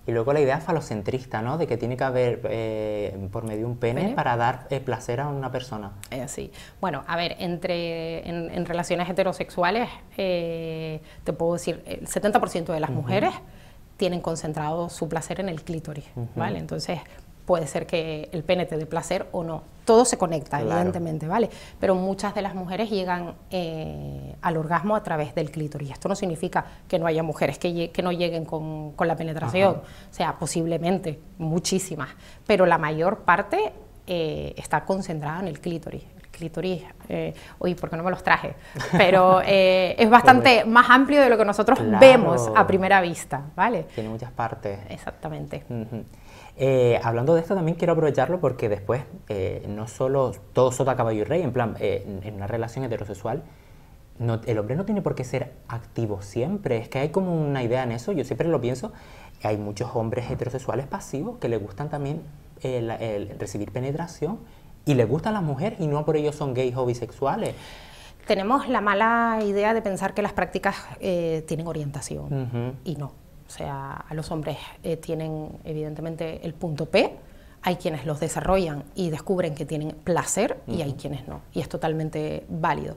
Y luego la idea falocentrista, ¿no? De que tiene que haber eh, por medio un pene, para dar eh, placer a una persona. Es eh, así. Bueno, a ver, entre, en, relaciones heterosexuales, te puedo decir, el 70% de las mujeres tienen concentrado su placer en el clítoris, ¿vale? Entonces, puede ser que el pene te dé placer o no. Todo se conecta, evidentemente, ¿vale? Pero muchas de las mujeres llegan eh, al orgasmo a través del clítoris. esto no significa que no haya mujeres que, no lleguen con, la penetración. O sea, posiblemente, muchísimas. Pero la mayor parte eh, está concentrada en el clítoris. El clítoris, eh, ¿por qué no me los traje, pero eh, es bastante más amplio de lo que nosotros vemos a primera vista, ¿vale? Tiene muchas partes. Exactamente. Eh, hablando de esto también quiero aprovecharlo porque después eh, no solo todo sota caballo y rey, en plan, eh, en una relación heterosexual, el hombre no tiene por qué ser activo siempre, es que hay como una idea en eso, yo siempre lo pienso, hay muchos hombres heterosexuales pasivos que le gustan también recibir penetración y les gustan las mujeres y no por ello son gays o bisexuales tenemos la mala idea de pensar que las prácticas tienen orientación y no. O sea, a los hombres eh, tienen evidentemente el punto P, hay quienes los desarrollan y descubren que tienen placer y hay quienes no, y es totalmente válido.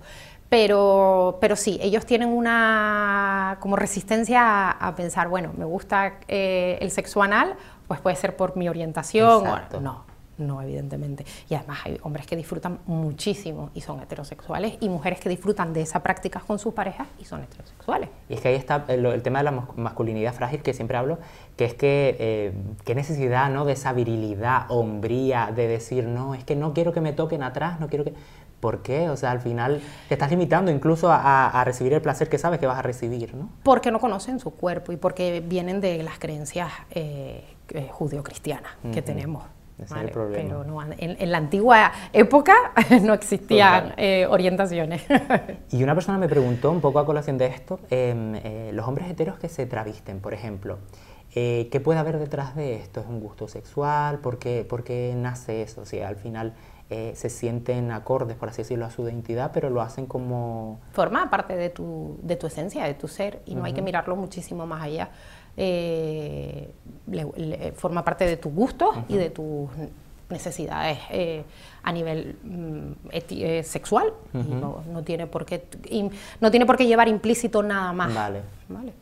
Pero, pero sí, ellos tienen una como resistencia a, pensar, bueno, me gusta eh, el sexo anal, pues puede ser por mi orientación, o no, no, evidentemente. Y además hay hombres que disfrutan muchísimo y son heterosexuales y mujeres que disfrutan de esa práctica con sus parejas y son heterosexuales. Y es que ahí está eh, el, tema de la masculinidad frágil que siempre hablo, que es que eh, qué necesidad ¿no? de esa virilidad, hombría, de decir, no, es que no quiero que me toquen atrás, no quiero que... ¿Por qué? O sea, al final te estás limitando incluso a, recibir el placer que sabes que vas a recibir, ¿no? Porque no conocen su cuerpo y porque vienen de las creencias eh, eh cristianas que tenemos vale, Pero en, la antigua época no existían eh, orientaciones. y una persona me preguntó, un poco a colación de esto, em, eh, los hombres heteros que se travisten, por ejemplo, eh, ¿qué puede haber detrás de esto? ¿Es un gusto sexual? ¿Por qué, nace eso? Si sea, al final se sienten acordes, por así decirlo, a su identidad, pero lo hacen como... Forma parte de tu, de tu esencia, de tu ser, y no hay que mirarlo muchísimo más allá. Eh, forma parte de tus gustos y de tus necesidades eh, a nivel mm, eh, sexual no, no, tiene por qué no tiene por qué llevar implícito nada más vale.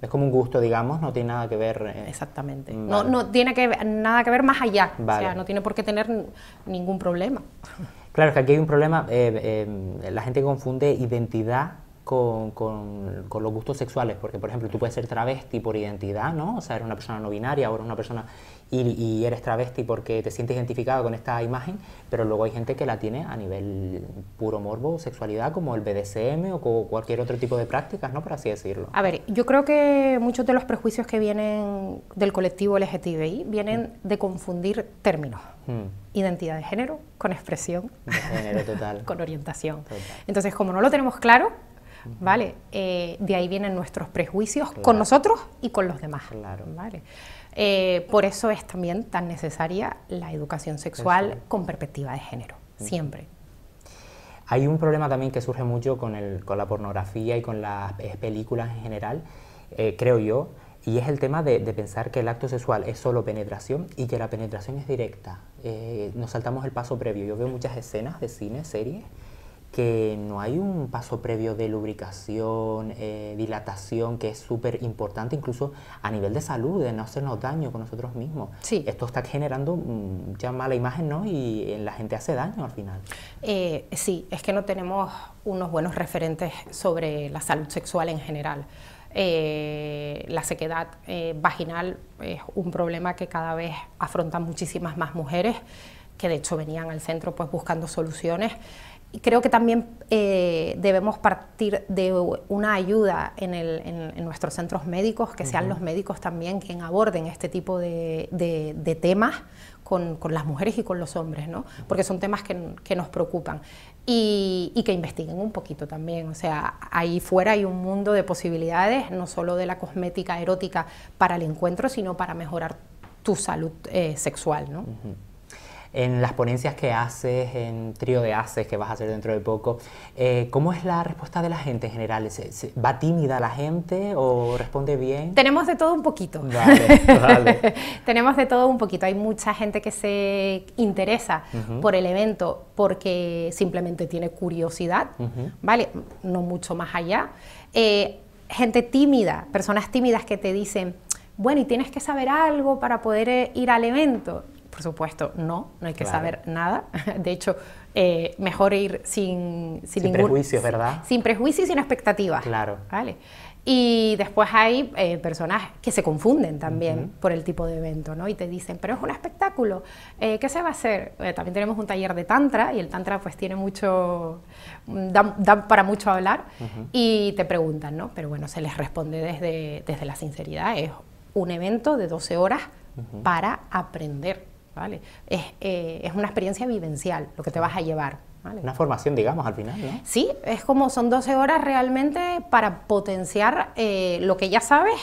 es como un gusto digamos no tiene nada que ver exactamente mm, no, no tiene que nada que ver más allá o sea no tiene por qué tener ningún problema claro que aquí hay un problema la gente confunde identidad con, los gustos sexuales, porque por ejemplo tú puedes ser travesti por identidad, ¿no? O sea, eres una persona no binaria o eres una persona y, eres travesti porque te sientes identificado con esta imagen, pero luego hay gente que la tiene a nivel puro morbo, sexualidad, como el BDSM o cualquier otro tipo de prácticas, ¿no? Por así decirlo. A ver, yo creo que muchos de los prejuicios que vienen del colectivo LGTBI vienen mm. de confundir términos. Mm. Identidad de género con expresión. De género total. con orientación. Entonces, como no lo tenemos claro, ¿vale? Eh, de ahí vienen nuestros prejuicios con nosotros y con los demás, ¿vale? Eh, por eso es también tan necesaria la educación sexual con perspectiva de género, siempre. Hay un problema también que surge mucho con, la pornografía y con las eh, películas en general, creo yo, y es el tema de, pensar que el acto sexual es solo penetración y que la penetración es directa. nos saltamos el paso previo. Yo veo muchas escenas de cine, series, que no hay un paso previo de lubricación, eh, dilatación, que es súper importante incluso a nivel de salud, de no hacernos daño con nosotros mismos. Sí. Esto está generando mm, ya mala imagen, ¿no? Y eh, la gente hace daño al final. Eh, sí, es que no tenemos unos buenos referentes sobre la salud sexual en general. la sequedad vaginal es un problema que cada vez afrontan muchísimas más mujeres que de hecho venían al centro pues buscando soluciones creo que también eh, debemos partir de una ayuda en, nuestros centros médicos, que sean los médicos también quien aborden este tipo de, temas con, las mujeres y con los hombres, ¿no? porque son temas que, nos preocupan. Y, que investiguen un poquito también. O sea, ahí fuera hay un mundo de posibilidades, no solo de la cosmética erótica para el encuentro, sino para mejorar tu salud eh, sexual. ¿no? en las ponencias que haces, en trío de haces que vas a hacer dentro de poco, eh, ¿cómo es la respuesta de la gente en general? ¿Va tímida la gente o responde bien? Tenemos de todo un poquito. Vale, Tenemos de todo un poquito. Hay mucha gente que se interesa por el evento porque simplemente tiene curiosidad, ¿vale? No mucho más allá. Eh, gente tímida, personas tímidas que te dicen, bueno, y tienes que saber algo para poder eh, ir al evento supuesto, no, no hay que saber nada. De hecho, eh, mejor ir sin, sin, prejuicios, ¿verdad? Sin, prejuicios y sin expectativas. Claro. Vale. Y después hay eh, personas que se confunden también por el tipo de evento, ¿no? Y te dicen, pero es un espectáculo, eh, ¿qué se va a hacer? también tenemos un taller de tantra y el tantra pues tiene mucho, mm, da, para mucho hablar y te preguntan, ¿no? Pero bueno, se les responde desde, desde la sinceridad, es un evento de 12 horas para aprender. ¿vale? Es, eh, es una experiencia vivencial lo que te vas a llevar. Una formación, digamos, al final, ¿no? Sí, es como son 12 horas realmente para potenciar eh, lo que ya sabes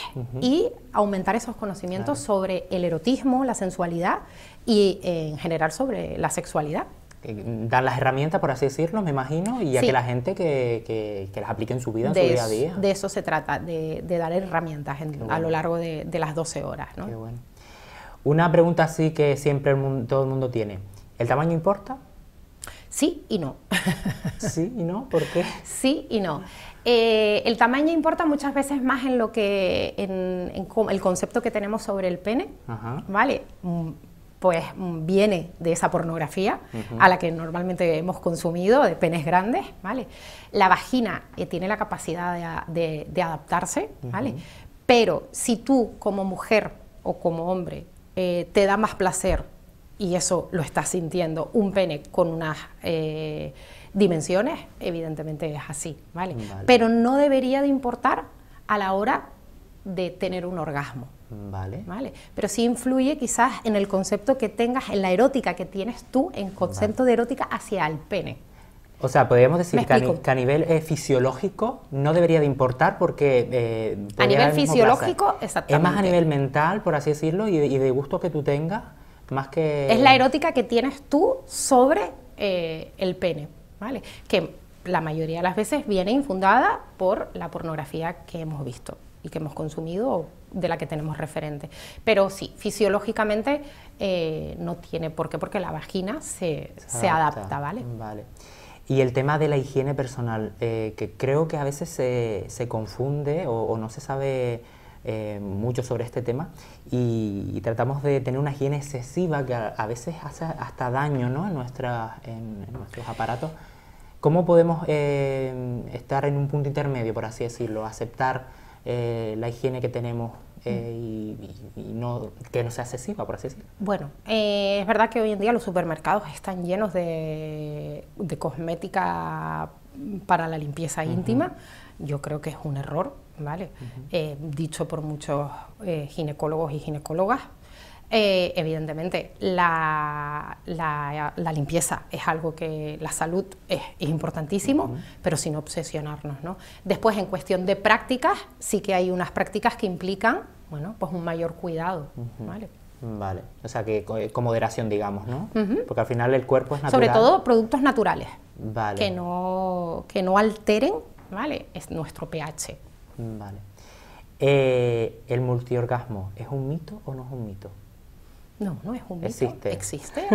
y aumentar esos conocimientos sobre el erotismo, la sensualidad y eh, en general sobre la sexualidad Dar las herramientas, por así decirlo, me imagino, y a que la gente que, que, las aplique en su vida, en su día a día. De eso se trata, de, dar herramientas a lo largo de, las 12 horas. ¿no? Qué bueno. Una pregunta así que siempre todo el mundo tiene. ¿El tamaño importa? Sí y no. sí y no, ¿por qué? Sí y no. Eh, el tamaño importa muchas veces más en lo que en, el concepto que tenemos sobre el pene, ¿vale? Mm, pues mm, viene de esa pornografía a la que normalmente hemos consumido, de penes grandes, ¿vale? La vagina eh, tiene la capacidad de, adaptarse, ¿vale? Pero si tú como mujer o como hombre eh, te da más placer, y eso lo estás sintiendo, un pene con unas eh, dimensiones, evidentemente es así, ¿vale? Pero no debería de importar a la hora de tener un orgasmo. Vale. ¿Vale? Pero sí influye quizás en el concepto que tengas, en la erótica que tienes tú, en concepto de erótica hacia el pene. O sea, podríamos decir que a, nivel eh, fisiológico no debería de importar porque... Eh, a nivel fisiológico, exactamente. Es más a nivel mental, por así decirlo, y de, gusto que tú tengas, más que... Es la erótica que tienes tú sobre eh, el pene, ¿vale? Que la mayoría de las veces viene infundada por la pornografía que hemos visto y que hemos consumido o de la que tenemos referente. Pero sí, fisiológicamente no tiene por qué, porque la vagina se, se, adapta, ¿vale? Vale. Y el tema de la higiene personal, eh, que creo que a veces se, confunde o, no se sabe eh, mucho sobre este tema y, tratamos de tener una higiene excesiva que a, veces hace hasta daño en, nuestra, en, nuestros aparatos. ¿Cómo podemos eh, estar en un punto intermedio, por así decirlo, aceptar la higiene que tenemos eh, y, no, que no sea excesiva, por así decirlo. Bueno, eh, es verdad que hoy en día los supermercados están llenos de, cosmética para la limpieza íntima. Yo creo que es un error, ¿vale? Eh, dicho por muchos ginecólogos y ginecólogas, eh, evidentemente, la, la, limpieza es algo que la salud es, importantísimo, pero sin obsesionarnos. ¿no? Después, en cuestión de prácticas, sí que hay unas prácticas que implican bueno, pues un mayor cuidado. ¿vale? o sea que eh, con moderación, digamos, ¿no? Porque al final el cuerpo es natural. Sobre todo productos naturales. Que no, que no alteren, ¿vale? Es nuestro pH. Vale. Eh, ¿El multiorgasmo es un mito o no es un mito? No, no es un mito. Existe. Existe.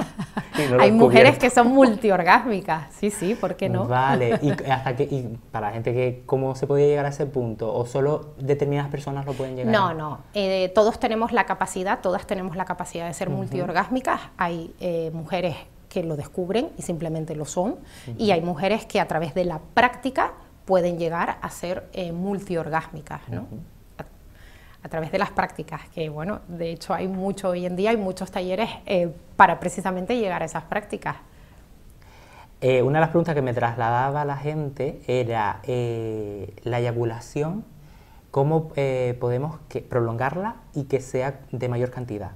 Hay mujeres que son multiorgásmicas, sí, sí, ¿por qué no? Vale, y hasta que, y para la gente que, ¿cómo se podía llegar a ese punto? ¿O solo determinadas personas lo pueden llegar? No, no, eh, todos tenemos la capacidad, todas tenemos la capacidad de ser multiorgásmicas. Hay eh, mujeres que lo descubren y simplemente lo son. Y hay mujeres que a través de la práctica pueden llegar a ser eh, multiorgásmicas, ¿no? a través de las prácticas, que bueno, de hecho hay mucho hoy en día, hay muchos talleres eh, para precisamente llegar a esas prácticas. Eh, una de las preguntas que me trasladaba la gente era eh, la eyaculación, ¿cómo podemos prolongarla y que sea de mayor cantidad?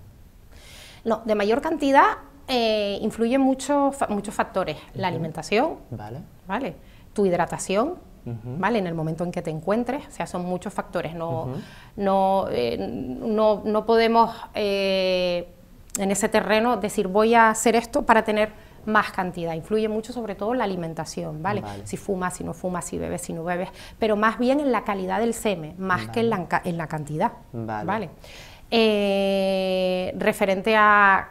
No, de mayor cantidad influyen muchos factores, la alimentación, vale. ¿vale? tu hidratación, en el momento en que te encuentres, o sea, son muchos factores, no, eh, podemos eh, en ese terreno decir voy a hacer esto para tener más cantidad, influye mucho sobre todo la alimentación, ¿vale? Si fumas, si no fumas, si bebes, si no bebes, pero más bien en la calidad del seme, más que en la, cantidad, ¿vale? Eh, referente a,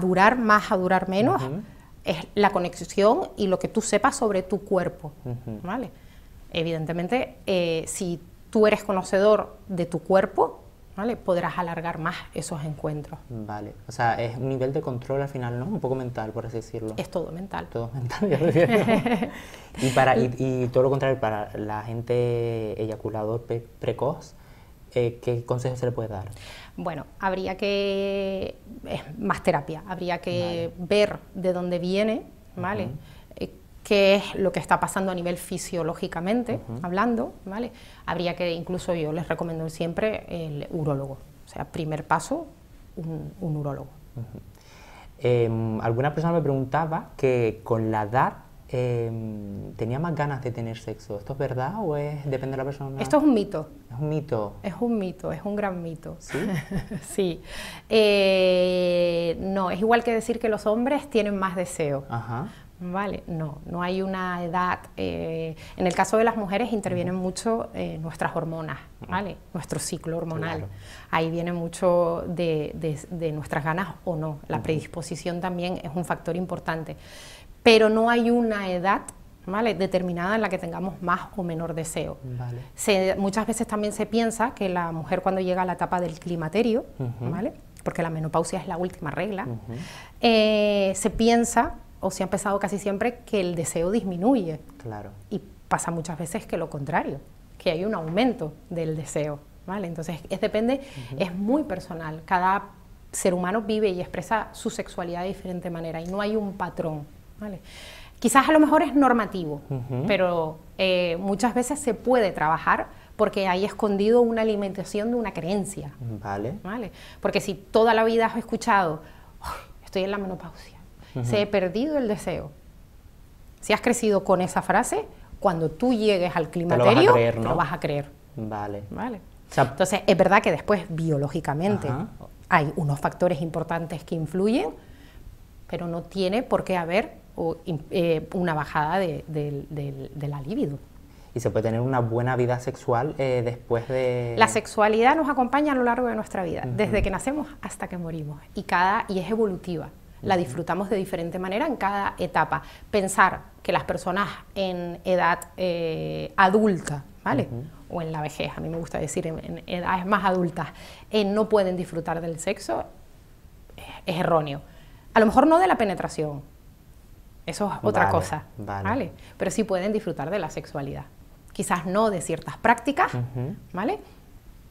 durar más, a durar menos, es la conexión y lo que tú sepas sobre tu cuerpo, ¿vale? Evidentemente, eh, si tú eres conocedor de tu cuerpo, ¿vale? podrás alargar más esos encuentros. Vale, o sea, es un nivel de control al final, ¿no? Un poco mental, por así decirlo. Es todo mental. Todo mental, ya lo y, para, y, todo lo contrario, para la gente eyaculador precoz, eh, ¿qué consejo se le puede dar? Bueno, habría que, es más terapia, habría que ver de dónde viene, ¿vale? qué es lo que está pasando a nivel fisiológicamente hablando, ¿vale? Habría que, incluso yo les recomiendo siempre el urólogo, o sea, primer paso, un, un urólogo. Em, alguna persona me preguntaba que con la edad em, tenía más ganas de tener sexo. ¿Esto es verdad o es depende de la persona? Esto es un mito. Es un mito. Es un mito, es un gran mito. Sí. sí. Eh, no, es igual que decir que los hombres tienen más deseo. Ajá. Vale, no, no hay una edad. Eh, en el caso de las mujeres intervienen mucho eh, nuestras hormonas, ¿vale? Nuestro ciclo hormonal. Ahí viene mucho de, nuestras ganas o no. La predisposición también es un factor importante. Pero no hay una edad ¿vale? determinada en la que tengamos más o menor deseo. muchas veces también se piensa que la mujer cuando llega a la etapa del climaterio, ¿vale? porque la menopausia es la última regla, eh, se piensa o se ha pensado casi siempre que el deseo disminuye. Claro. Y pasa muchas veces que lo contrario, que hay un aumento del deseo, ¿vale? Entonces, es depende, es muy personal. Cada ser humano vive y expresa su sexualidad de diferente manera y no hay un patrón, ¿vale? Quizás a lo mejor es normativo, pero eh, muchas veces se puede trabajar porque hay escondido una alimentación de una creencia. Vale. ¿vale? Porque si toda la vida has escuchado, estoy en la menopausia, se ha perdido el deseo. Si has crecido con esa frase, cuando tú llegues al climaterio, lo vas a creer. ¿no? vas a creer. Vale. Vale. Entonces, es verdad que después, biológicamente, hay unos factores importantes que influyen, pero no tiene por qué haber eh, una bajada de, la libido y se puede tener una buena vida sexual eh, después de... La sexualidad nos acompaña a lo largo de nuestra vida, desde que nacemos hasta que morimos, y, cada, y es evolutiva la disfrutamos de diferente manera en cada etapa. Pensar que las personas en edad eh, adulta, ¿vale? O en la vejez, a mí me gusta decir, en, edades más adultas, eh, no pueden disfrutar del sexo es, erróneo. A lo mejor no de la penetración, eso es otra cosa, vale. Pero sí pueden disfrutar de la sexualidad. Quizás no de ciertas prácticas, ¿vale?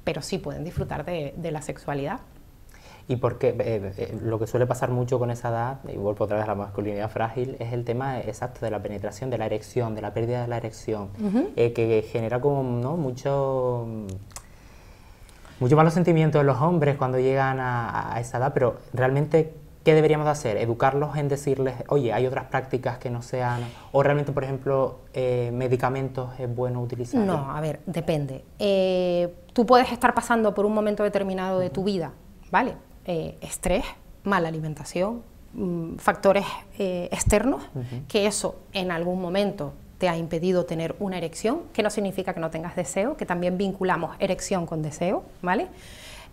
Pero sí pueden disfrutar de la sexualidad. Y porque eh, eh, lo que suele pasar mucho con esa edad, y vuelvo otra vez la masculinidad frágil, es el tema eh, exacto de la penetración, de la erección, de la pérdida de la erección, que genera como ¿no? mucho malos sentimientos en los hombres cuando llegan a, esa edad, pero realmente, ¿qué deberíamos hacer? ¿Educarlos en decirles, oye, hay otras prácticas que no sean, o realmente, por ejemplo, medicamentos es bueno utilizar? No, a ver, depende. tú puedes estar pasando por un momento determinado de tu vida, ¿vale? Eh, estrés, mala alimentación, mm, factores eh, externos, que eso en algún momento te ha impedido tener una erección, que no significa que no tengas deseo, que también vinculamos erección con deseo, ¿vale?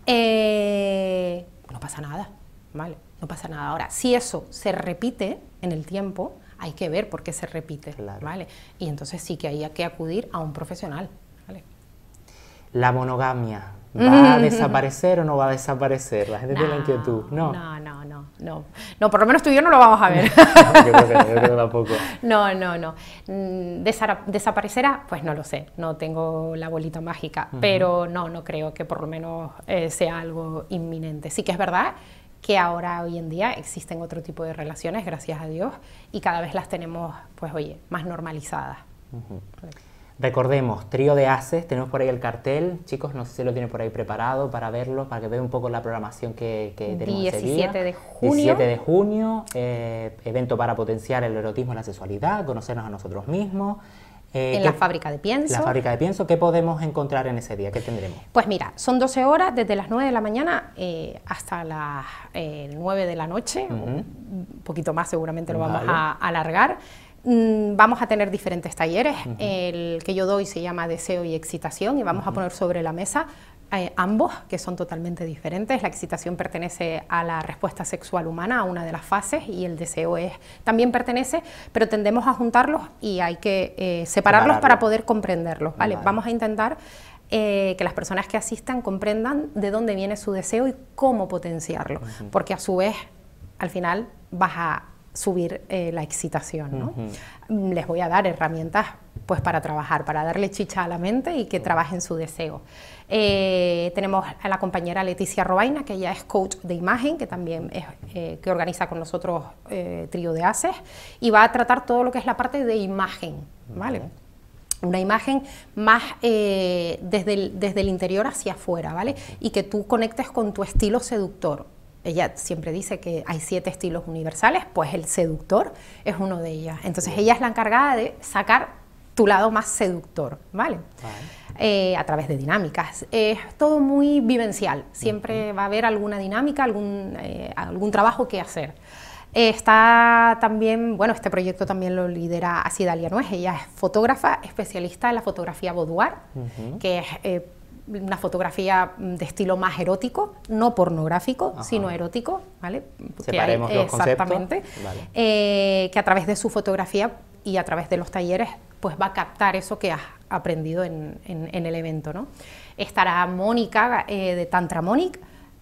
Eh, no pasa nada, ¿vale? No pasa nada. Ahora, si eso se repite en el tiempo, hay que ver por qué se repite, ¿vale? Y entonces sí que hay que acudir a un profesional, ¿vale? La monogamia, ¿Va a desaparecer o no va a desaparecer? La gente de tiene la inquietud. No. No, no, no, no. por lo menos tú y yo no lo vamos a ver. no, No, no, no. Mm, ¿Desaparecerá? Pues no lo sé. No tengo la bolita mágica. Pero no, no creo que por lo menos eh, sea algo inminente. Sí que es verdad que ahora hoy en día existen otro tipo de relaciones, gracias a Dios, y cada vez las tenemos, pues oye, más normalizadas. Recordemos, trío de haces, tenemos por ahí el cartel, chicos, no sé si lo tienen por ahí preparado para verlo, para que vean un poco la programación que, tenemos 17 día. de junio. 17 de junio, eh, evento para potenciar el erotismo y la sexualidad, conocernos a nosotros mismos. Eh, en la fábrica de pienso. La fábrica de pienso, ¿qué podemos encontrar en ese día? ¿Qué tendremos? Pues mira, son 12 horas desde las 9 de la mañana eh, hasta las 9 de la noche, un poquito más seguramente lo vamos a alargar. Mm, vamos a tener diferentes talleres. El que yo doy se llama Deseo y Excitación y vamos a poner sobre la mesa eh, ambos, que son totalmente diferentes. La excitación pertenece a la respuesta sexual humana, a una de las fases, y el deseo es también pertenece, pero tendemos a juntarlos y hay que eh, separarlos para poder comprenderlos. ¿vale? Vamos a intentar eh, que las personas que asistan comprendan de dónde viene su deseo y cómo potenciarlo, porque a su vez, al final, vas a subir eh, la excitación. ¿no? Mm, les voy a dar herramientas pues, para trabajar, para darle chicha a la mente y que trabajen su deseo. Eh, tenemos a la compañera Leticia Robaina, que ella es coach de imagen, que también es, eh, que organiza con nosotros Trío de Haces, y va a tratar todo lo que es la parte de imagen, ¿vale? una imagen más desde, el, desde, el, interior hacia afuera, ¿vale? Y que tú conectes con tu estilo seductor. Ella siempre dice que hay siete estilos universales, pues el seductor es uno de ellas. Entonces ella es la encargada de sacar tu lado más seductor, ¿vale? Eh, a través de dinámicas. Es todo muy vivencial, siempre va a haber alguna dinámica, algún, eh, algún trabajo que hacer. Está también, bueno, este proyecto también lo lidera Asidalia Nuez, ella es fotógrafa, especialista en la fotografía boudoir, que es eh, una fotografía mm, de estilo más erótico, no pornográfico, sino erótico, ¿vale? Separemos los exactamente, conceptos. Eh, que a través de su fotografía y a través de los talleres, pues va a captar eso que has aprendido en, el evento, ¿no? Estará Mónica eh, de Tantra Mónica,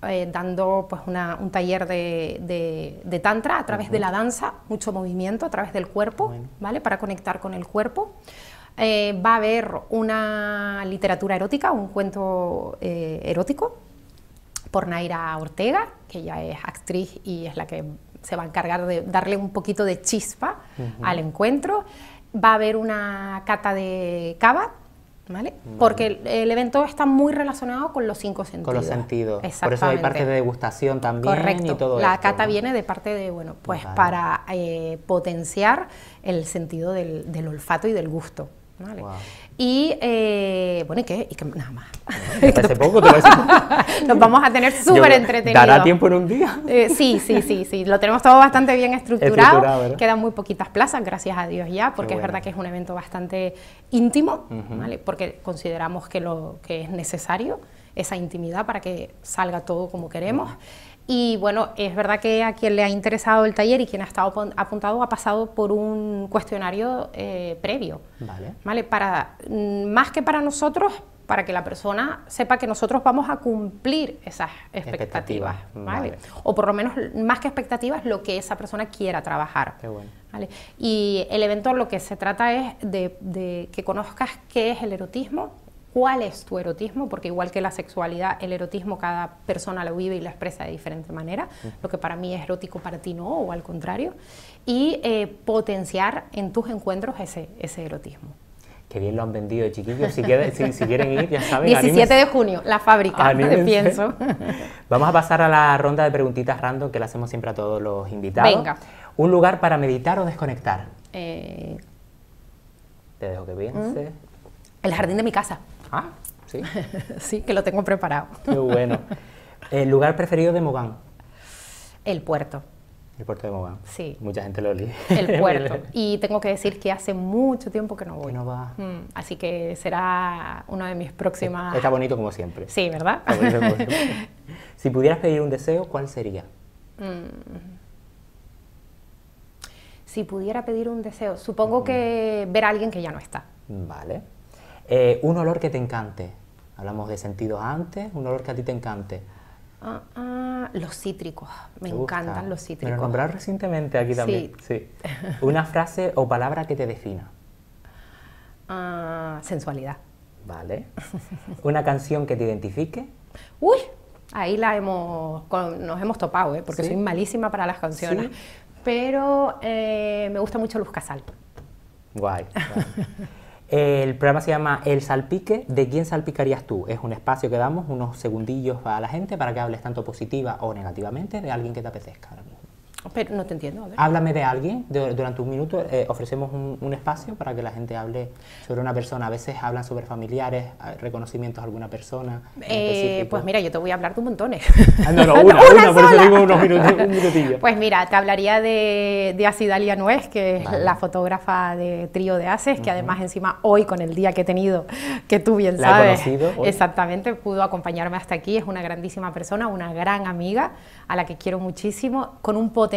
eh, dando pues un taller de, tantra a través de la danza, mucho movimiento a través del cuerpo, ¿vale? Para conectar con el cuerpo. Eh, va a haber una literatura erótica, un cuento eh, erótico por Naira Ortega, que ya es actriz y es la que se va a encargar de darle un poquito de chispa al encuentro. Va a haber una cata de cava ¿Vale? Porque el, evento está muy relacionado con los cinco sentidos. Con los sentidos. Por eso hay parte de degustación también y todo La cata viene de parte de, bueno, pues para eh, potenciar el sentido del olfato y del gusto. Y eh, bueno, ¿y qué? Nada más. poco Nos vamos a tener súper entretenidos. ¿Dará tiempo en un día? Eh, sí, sí, sí, sí. Lo tenemos todo bastante bien estructurado. Quedan muy poquitas plazas, gracias a Dios ya, porque es verdad que es un evento bastante íntimo, ¿vale? Porque consideramos que, lo, que es necesario esa intimidad para que salga todo como queremos. Y bueno, es verdad que a quien le ha interesado el taller y quien ha estado apuntado ha pasado por un cuestionario eh, previo. Vale. ¿vale? Para, mm, más que para nosotros, para que la persona sepa que nosotros vamos a cumplir esas expectativas. O por lo menos, más que expectativas, lo que esa persona quiera trabajar. Y el evento lo que se trata es de que conozcas qué es el erotismo cuál es tu erotismo, porque igual que la sexualidad, el erotismo cada persona lo vive y lo expresa de diferente manera, lo que para mí es erótico para ti no, o al contrario, y eh, potenciar en tus encuentros ese, ese erotismo. Qué bien lo han vendido, chiquillos. Si, quieren, ir, ya saben. 17 de junio, la fábrica pienso. Vamos a pasar a la ronda de preguntitas random que le hacemos siempre a todos los invitados. Venga. ¿Un lugar para meditar o desconectar? Eh. Te dejo que pienses. ¿Mm? El jardín de mi casa. Ah, sí. sí, que lo tengo preparado. Qué bueno. ¿El lugar preferido de Mogán? El puerto. El puerto de Mogán. Sí. Mucha gente lo lee. El puerto. y tengo que decir que hace mucho tiempo que no voy. Que no va. Mm, así que será una de mis próximas. Está bonito como siempre. Sí, ¿verdad? si pudieras pedir un deseo, ¿cuál sería? Mm. Si pudiera pedir un deseo, supongo mm. que ver a alguien que ya no está. Vale. Eh, un olor que te encante. Hablamos de sentidos antes, un olor que a ti te encante. Ah, ah, los cítricos, me encantan los cítricos. Me lo recientemente aquí también. Sí. Una frase o palabra que te defina. Ah, sensualidad. Vale. Una canción que te identifique. Uy, ahí la hemos, nos hemos topado, ¿eh? porque soy malísima para las canciones. Pero eh, me gusta mucho Luz Casal. Guay. guay. El programa se llama El Salpique, ¿de quién salpicarías tú? Es un espacio que damos unos segundillos a la gente para que hables tanto positiva o negativamente de alguien que te apetezca ahora mismo. Pero no te entiendo. Háblame de alguien durante un minuto. Eh, ofrecemos un, espacio para que la gente hable sobre una persona. A veces hablan sobre familiares, reconocimientos a alguna persona. Eh, pues mira, yo te voy a hablar de un montón. Ah, una, una, digo unos minutos, Pues mira, te hablaría de, de Asidalia Nuez, que es la fotógrafa de Trío de haces que además encima hoy con el día que he tenido, que tú bien la sabes, he exactamente, pudo acompañarme hasta aquí. Es una grandísima persona, una gran amiga a la que quiero muchísimo, con un potencial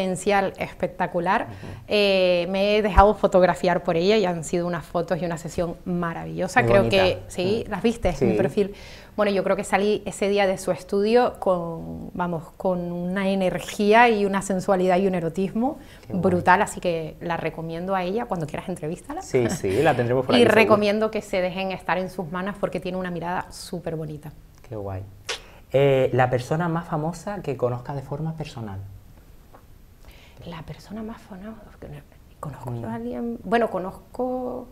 espectacular. Eh, me he dejado fotografiar por ella y han sido unas fotos y una sesión maravillosa. creo que sí, las viste mi perfil. Bueno, yo creo que salí ese día de su estudio con, vamos, con una energía y una sensualidad y un erotismo brutal, así que la recomiendo a ella cuando quieras entrevistarla Sí, sí, la tendremos y recomiendo que se dejen estar en sus manos porque tiene una mirada súper bonita. Qué guay. Eh, la persona más famosa que conozca de forma personal la persona más famosa, conozco a mm. alguien, bueno, conozco...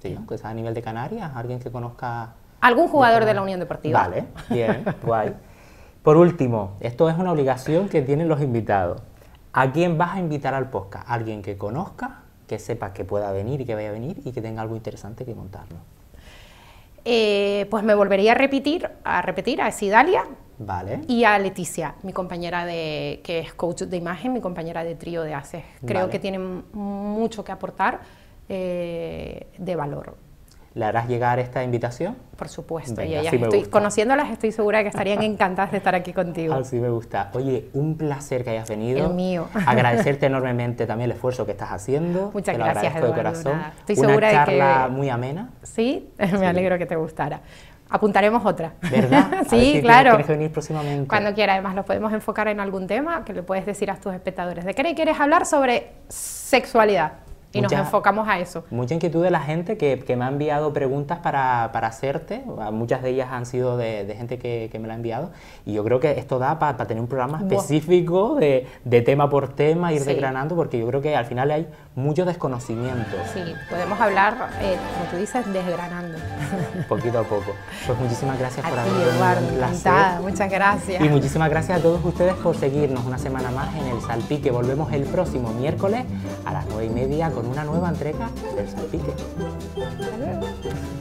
Sí, pues, a nivel de Canarias, alguien que conozca... Algún jugador de, la Unión Deportiva. Vale, bien, guay. Por último, esto es una obligación que tienen los invitados. ¿A quién vas a invitar al podcast? Alguien que conozca, que sepa que pueda venir y que vaya a venir y que tenga algo interesante que contarnos. Eh, pues me volvería a repetir, a repetir a Sidalia, y a Leticia, mi compañera de, que es coach de imagen, mi compañera de trío de ACES. Creo que tienen mucho que aportar eh, de valor. ¿Le harás llegar esta invitación? Por supuesto, Venga, y ellas estoy, conociéndolas estoy segura de que estarían encantadas de estar aquí contigo. Así me gusta. Oye, un placer que hayas venido. El mío. Agradecerte enormemente también el esfuerzo que estás haciendo. Muchas Te gracias, agradezco de corazón. Estoy segura charla de que... muy amena. Sí, me alegro que te gustara apuntaremos otra. ¿Verdad? sí, si claro. venir próximamente. Cuando quiera, además lo podemos enfocar en algún tema que le puedes decir a tus espectadores. ¿De qué quieres hablar sobre sexualidad? y nos enfocamos a eso. Mucha inquietud de la gente que, que me ha enviado preguntas para, para, hacerte, ah, muchas de ellas han sido de, gente que, que, me la ha enviado, y yo creo que esto da para tener un programa específico de, de, tema por tema, ir desgranando, porque yo creo que al final hay mucho desconocimiento. Sí, podemos hablar, eh, como tú dices, desgranando. Poquito a poco. Pues muchísimas gracias por haber venido. muchas gracias. Y muchísimas gracias a todos ustedes por seguirnos una semana más en El Salpique. Volvemos el próximo miércoles a las 9 y media con con una nueva entrega del Salpique. luego.